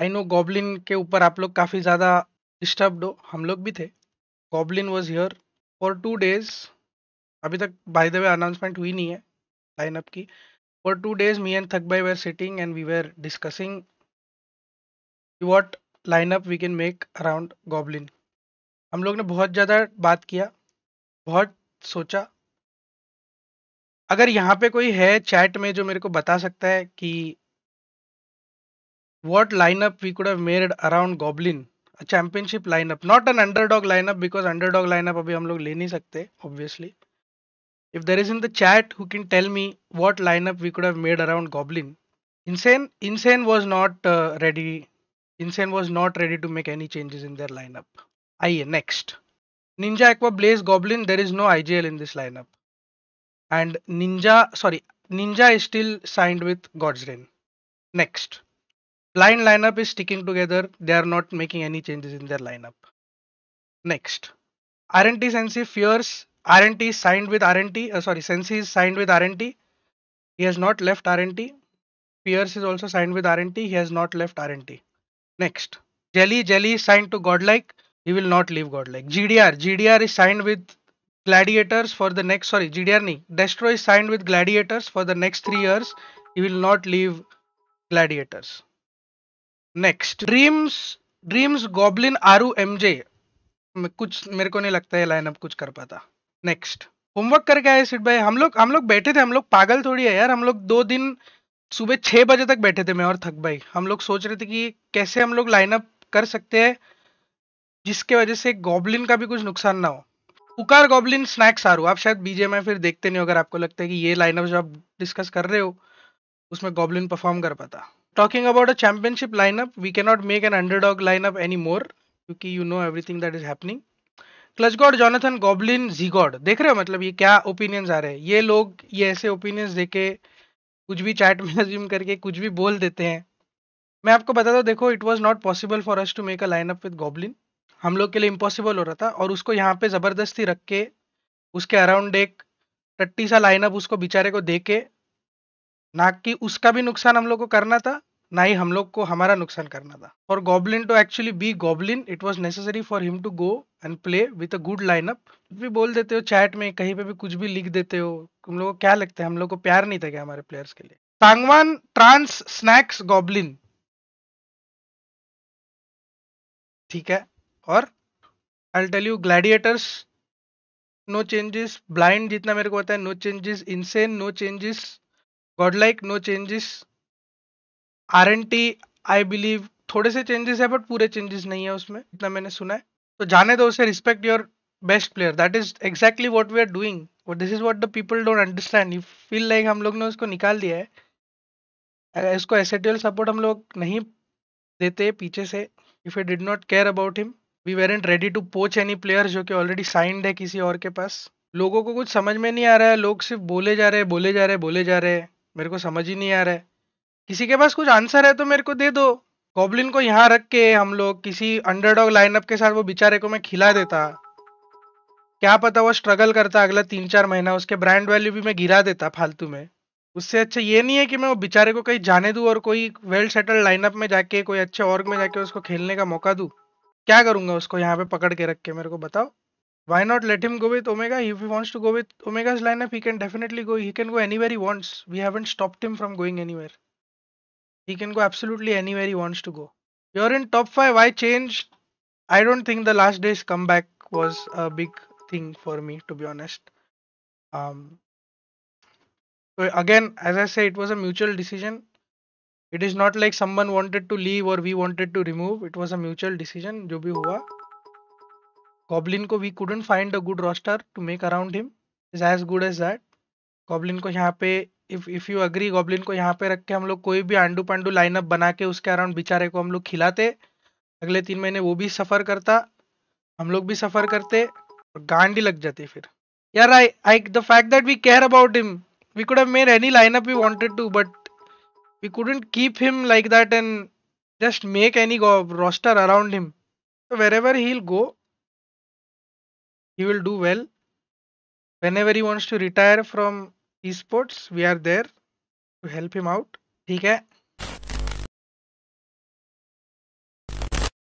I know goblin के ऊपर आप लोग काफ़ी ज़्यादा डिस्टर्ब हो हम लोग भी थे Goblin was here for two days अभी तक बाय द वे अनाउंसमेंट हुई नहीं है लाइनअप की for two days me and थक बाई were sitting and we were discussing what lineup we can make around Goblin हम लोग ने बहुत ज़्यादा बात किया बहुत सोचा अगर यहाँ पे कोई है चैट में जो मेरे को बता सकता है कि what lineup we could have made around Goblin. A championship lineup, not an underdog lineup because underdog lineup अभी हम लोग ले नहीं सकते obviously. If there is in the chat who can tell me what lineup we could have made around Goblin. Insane, Insane was not uh, ready. Insane was not ready to make any changes in their lineup. Aye, next. Ninja Aqua Blaze Goblin, there is no IGL in this lineup. And Ninja, sorry, Ninja is still signed with God's Rain. Next line lineup is sticking together. They are not making any changes in their lineup. Next, RNT Sensi fears RNT signed with RNT. Uh, sorry, Sensi is signed with RNT. He has not left RNT. Pierce is also signed with RNT. He has not left RNT. Next, Jelly Jelly is signed to Godlike. He will not leave Godlike. GDR GDR is signed with Gladiators for the next. Sorry, GDR nahi. Destro is signed with Gladiators for the next three years. He will not leave Gladiators. Next dreams dreams Goblin आरू MJ कुछ मेरे को नहीं लगता है lineup कुछ कर पाता नेक्स्ट होमवर्क करके आए सिट भाई हम लोग हम लोग बैठे थे हम लोग पागल थोड़ी है यार हम लोग दो दिन सुबह छह बजे तक बैठे थे मैं और थक भाई हम लोग सोच रहे थे कि कैसे हम लोग लाइनअप कर सकते हैं जिसके वजह से गॉबलिन का भी कुछ नुकसान ना हो पुकार गॉबलिन स्नैक्स आरू आप शायद बीजे में फिर देखते नहीं हो अगर आपको लगता है कि ये लाइनअप जो आप डिस्कस कर रहे हो उसमें गॉबलिन परफॉर्म कर पाता talking about a championship lineup, we cannot make an underdog lineup anymore क्योंकि you know everything that is happening clutch god Jonathan Goblin ji देख रहे हो मतलब ये क्या ओपिनियंस आ रहे हैं ये लोग ये ऐसे ओपिनियंस दे के कुछ भी चैट में अज्यूम करके कुछ भी बोल देते हैं मैं आपको बता दूँ देखो it was not possible for us to make a lineup with Goblin हम लोग के लिए इम्पॉसिबल हो रहा था और उसको यहाँ पे ज़बरदस्ती रख के उसके अराउंड एक टट्टी सा लाइनअप उसको बेचारे को दे के ना कि उसका भी नुकसान हम लोग को करना था ना ही हम लोग को हमारा नुकसान करना था और Goblin to actually be Goblin it was necessary for him to go and play with a good lineup भी बोल देते हो चैट में कहीं पे भी कुछ भी लिख देते हो तुम लोग को क्या लगता है हम लोग को प्यार नहीं था क्या हमारे प्लेयर्स के लिए तांगवान ट्रांस स्नैक्स गॉबलिन ठीक है और I tell you Gladiators no changes blind जितना मेरे को पता है no changes insane no changes godlike no changes R N T I believe थोड़े से चेंजेस है बट पूरे चेंजेस नहीं है उसमें इतना मैंने सुना है तो जाने दो उसे respect your best player that is exactly what we are doing this is what the people don't understand you feel like हम लोग ने उसको निकाल दिया है इसको एसेटियल सपोर्ट हम लोग नहीं देते पीछे से if you did not care about him we and ready to poach any player जो कि ऑलरेडी साइंड है किसी और के पास लोगों को कुछ समझ में नहीं आ रहा है लोग सिर्फ बोले जा रहे हैं बोले जा रहे हैं बोले जा रहे हैं मेरे को समझ ही नहीं आ रहा है किसी के पास कुछ आंसर है तो मेरे को दे दो गॉबलिन को यहाँ रख के हम लोग किसी अंडरडॉग लाइनअप के साथ वो बेचारे को मैं खिला देता क्या पता वो स्ट्रगल करता अगला तीन चार महीना उसके ब्रांड वैल्यू भी मैं गिरा देता फालतू में उससे अच्छा ये नहीं है कि मैं वो बेचारे को कहीं जाने दूँ और कोई वेल सेटल्ड लाइनअप में जाके कोई अच्छे ऑर्ग में जाके उसको खेलने का मौका दूँ क्या करूँगा उसको यहाँ पे पकड़ के रख के मेरे को बताओ why not let him go with Omega if he wants to go with Omega's lineup he can definitely go he can go anywhere he wants we haven't stopped him from going anywhere He can go absolutely anywhere he wants to go. You're in top 5. I changed. I don't think the last day's comeback was a big thing for me, to be honest. Um, so again, as I say, it was a mutual decision. It is not like someone wanted to leave or we wanted to remove. It was a mutual decision. जो भी हुआ. Goblin को we couldn't find a good roster to make around him. Is as good as that. Goblin को यहाँ पे if if you agree Goblin को यहाँ पे रख के हम लोग कोई भी आंडू पांडू लाइनअप बना के उसके अराउंड बेचारे को हम लोग खिलाते अगले तीन महीने वो भी सफर करता हम लोग भी सफर करते और गांडी लग जाती फिर यार I I the fact that we care about him we could have made any lineup we wanted to but we couldn't keep him like that and any roster around him around him ever he he'll go he will do well whenever he wants to retire from esports we are there to help him out ठीक है